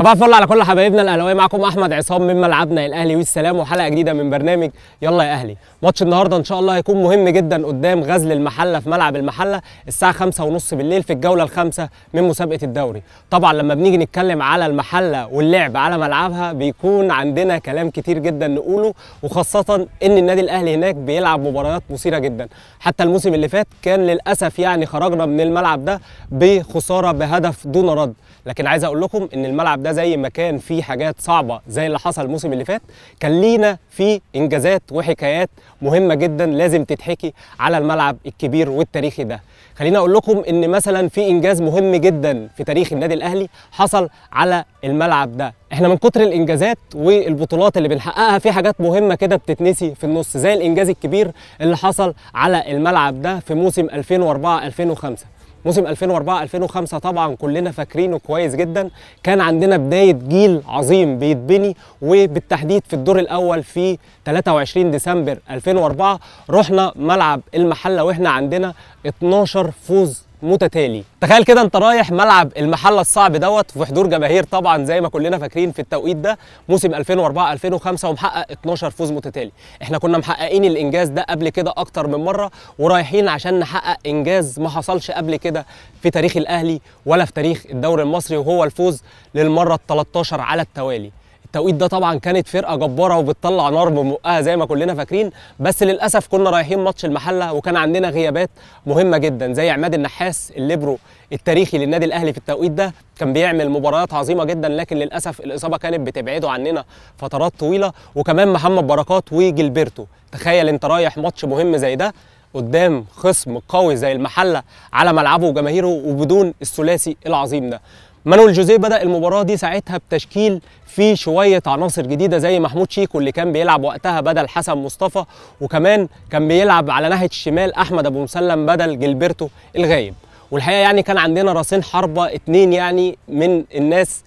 صباح الفل على كل حبايبنا الاهلاويه معاكم احمد عصام من ملعبنا الاهلي والسلام وحلقه جديده من برنامج يلا يا اهلي ماتش النهارده ان شاء الله هيكون مهم جدا قدام غزل المحله في ملعب المحله الساعه خمسة ونص بالليل في الجوله الخامسه من مسابقه الدوري طبعا لما بنيجي نتكلم على المحله واللعب على ملعبها بيكون عندنا كلام كتير جدا نقوله وخاصه ان النادي الاهلي هناك بيلعب مباريات مثيره جدا حتى الموسم اللي فات كان للاسف يعني خرجنا من الملعب ده بخساره بهدف دون رد لكن عايز اقول لكم ان الملعب ده زي ما كان في حاجات صعبه زي اللي حصل الموسم اللي فات كان لينا في انجازات وحكايات مهمه جدا لازم تتحكي على الملعب الكبير والتاريخي ده خليني اقول لكم ان مثلا في انجاز مهم جدا في تاريخ النادي الاهلي حصل على الملعب ده احنا من كتر الانجازات والبطولات اللي بنحققها في حاجات مهمه كده بتتنسي في النص زي الانجاز الكبير اللي حصل على الملعب ده في موسم 2004 2005 موسم 2004 2005 طبعا كلنا فاكرينه كويس جدا كان عندنا بدايه جيل عظيم بيتبني وبالتحديد في الدور الاول في 23 ديسمبر 2004 رحنا ملعب المحله واحنا عندنا 12 فوز متتالي تخيل كده انت رايح ملعب المحله الصعب دوت في حضور جماهير طبعا زي ما كلنا فاكرين في التوقيت ده موسم 2004 2005 ومحقق 12 فوز متتالي احنا كنا محققين الانجاز ده قبل كده اكتر من مره ورايحين عشان نحقق انجاز ما حصلش قبل كده في تاريخ الاهلي ولا في تاريخ الدوري المصري وهو الفوز للمره ال 13 على التوالي التوقيت ده طبعا كانت فرقه جباره وبتطلع نار بمقها زي ما كلنا فاكرين بس للاسف كنا رايحين ماتش المحله وكان عندنا غيابات مهمه جدا زي عماد النحاس الليبرو التاريخي للنادي الاهلي في التوقيت ده كان بيعمل مباريات عظيمه جدا لكن للاسف الاصابه كانت بتبعده عننا فترات طويله وكمان محمد بركات وجيلبرتو تخيل انت رايح ماتش مهم زي ده قدام خصم قوي زي المحله على ملعبه وجماهيره وبدون الثلاثي العظيم ده مانويل جوزيه بدا المباراه دي ساعتها بتشكيل فيه شويه عناصر جديده زي محمود شيكو اللي كان بيلعب وقتها بدل حسن مصطفى وكمان كان بيلعب على ناحيه الشمال احمد ابو مسلم بدل جيلبرتو الغايب والحقيقه يعني كان عندنا راسين حربه اتنين يعني من الناس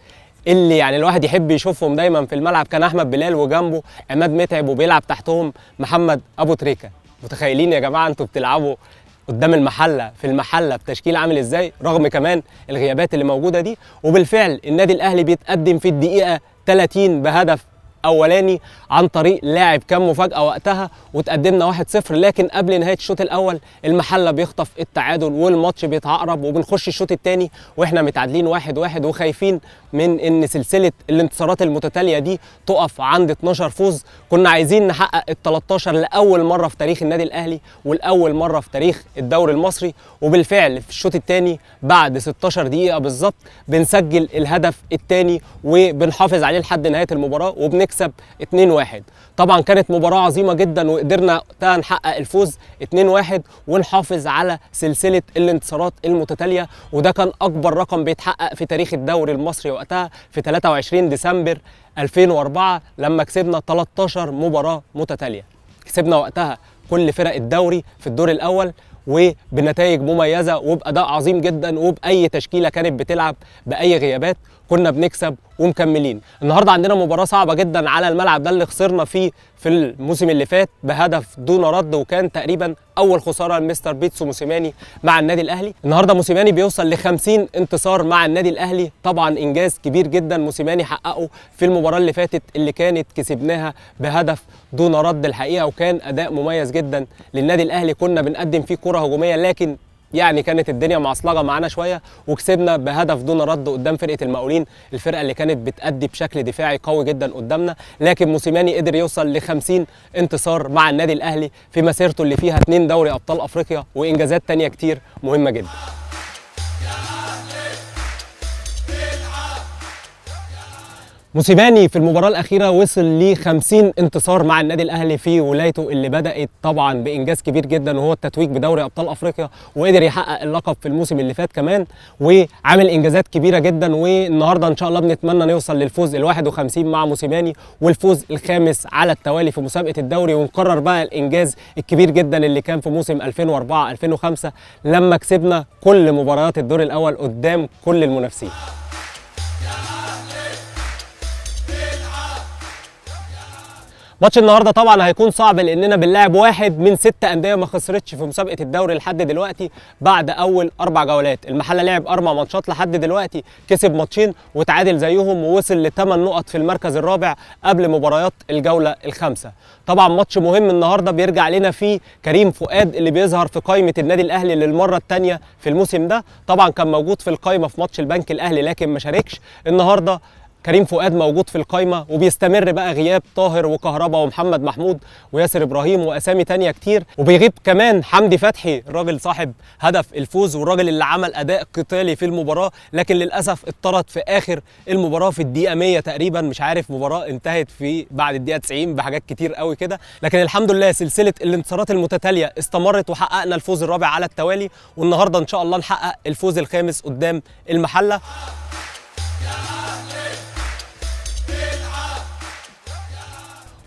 اللي يعني الواحد يحب يشوفهم دايما في الملعب كان احمد بلال وجنبه عماد متعب وبيلعب تحتهم محمد ابو تريكه متخيلين يا جماعه انتوا بتلعبوا قدام المحله في المحله بتشكيل عامل ازاي رغم كمان الغيابات اللي موجوده دي وبالفعل النادي الاهلي بيتقدم في الدقيقه 30 بهدف الاولاني عن طريق لاعب كان مفاجاه وقتها وتقدمنا 1-0 لكن قبل نهايه الشوط الاول المحله بيخطف التعادل والماتش بيتعقرب وبنخش الشوط الثاني واحنا متعادلين 1-1 واحد واحد وخايفين من ان سلسله الانتصارات المتتاليه دي تقف عند 12 فوز كنا عايزين نحقق ال 13 لاول مره في تاريخ النادي الاهلي ولاول مره في تاريخ الدوري المصري وبالفعل في الشوط الثاني بعد 16 دقيقه بالظبط بنسجل الهدف الثاني وبنحافظ عليه لحد نهايه المباراه وبنكسب نكسب 2-1 طبعا كانت مباراه عظيمه جدا وقدرنا وقتها نحقق الفوز 2-1 ونحافظ على سلسله الانتصارات المتتاليه وده كان اكبر رقم بيتحقق في تاريخ الدوري المصري وقتها في 23 ديسمبر 2004 لما كسبنا 13 مباراه متتاليه كسبنا وقتها كل فرق الدوري في الدور الاول وبنتائج مميزه وباداء عظيم جدا وباي تشكيله كانت بتلعب باي غيابات كنا بنكسب ومكملين النهارده عندنا مباراه صعبه جدا على الملعب ده اللي خسرنا فيه في الموسم اللي فات بهدف دون رد وكان تقريبا اول خساره لمستر بيتسو موسيماني مع النادي الاهلي النهارده موسيماني بيوصل ل 50 انتصار مع النادي الاهلي طبعا انجاز كبير جدا موسيماني حققه في المباراه اللي فاتت اللي كانت كسبناها بهدف دون رد الحقيقه وكان اداء مميز جدا للنادي الاهلي كنا بنقدم فيه كره هجوميه لكن يعني كانت الدنيا معصلجه معانا شويه وكسبنا بهدف دون رد قدام فرقه المقاولين الفرقه اللي كانت بتأدي بشكل دفاعي قوي جدا قدامنا لكن موسيماني قدر يوصل ل 50 انتصار مع النادي الاهلي في مسيرته اللي فيها اثنين دوري ابطال افريقيا وانجازات ثانيه كتير مهمه جدا موسيماني في المباراة الأخيرة وصل ل 50 انتصار مع النادي الأهلي في ولايته اللي بدأت طبعا بإنجاز كبير جدا وهو التتويج بدوري أبطال أفريقيا وقدر يحقق اللقب في الموسم اللي فات كمان وعامل إنجازات كبيرة جدا والنهاردة إن شاء الله بنتمنى نوصل للفوز ال 51 مع موسيماني والفوز الخامس على التوالي في مسابقة الدوري ونقرر بقى الإنجاز الكبير جدا اللي كان في موسم 2004 2005 لما كسبنا كل مباريات الدور الأول قدام كل المنافسين ماتش النهارده طبعا هيكون صعب لاننا بنلاعب واحد من ست انديه ما خسرتش في مسابقه الدوري لحد دلوقتي بعد اول اربع جولات المحله لعب اربع ماتشات لحد دلوقتي كسب ماتشين وتعادل زيهم ووصل لثمان نقط في المركز الرابع قبل مباريات الجوله الخامسه طبعا ماتش مهم النهارده بيرجع لنا فيه كريم فؤاد اللي بيظهر في قائمه النادي الاهلي للمره الثانيه في الموسم ده طبعا كان موجود في القائمه في ماتش البنك الاهلي لكن ما شاركش النهارده كريم فؤاد موجود في القايمه وبيستمر بقى غياب طاهر وكهربا ومحمد محمود وياسر ابراهيم واسامي تانية كتير وبيغيب كمان حمدي فتحي الراجل صاحب هدف الفوز والراجل اللي عمل اداء قتالي في المباراه لكن للاسف اضطرت في اخر المباراه في الدقيقه 100 تقريبا مش عارف مباراه انتهت في بعد الدقيقه 90 بحاجات كتير قوي كده لكن الحمد لله سلسله الانتصارات المتتاليه استمرت وحققنا الفوز الرابع على التوالي والنهارده ان شاء الله نحقق الفوز الخامس قدام المحله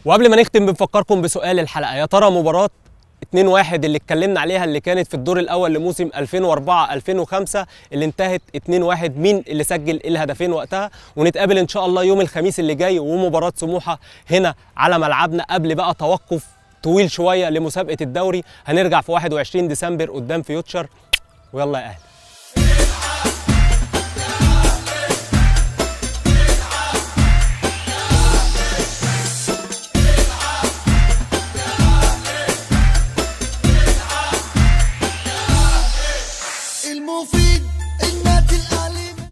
وقبل ما نختم بنفكركم بسؤال الحلقه يا ترى مباراه 2-1 اللي اتكلمنا عليها اللي كانت في الدور الاول لموسم 2004 2005 اللي انتهت 2-1 مين اللي سجل الهدفين وقتها ونتقابل ان شاء الله يوم الخميس اللي جاي ومباراه سموحه هنا على ملعبنا قبل بقى توقف طويل شويه لمسابقه الدوري هنرجع في 21 ديسمبر قدام فيوتشر ويلا يا اهلي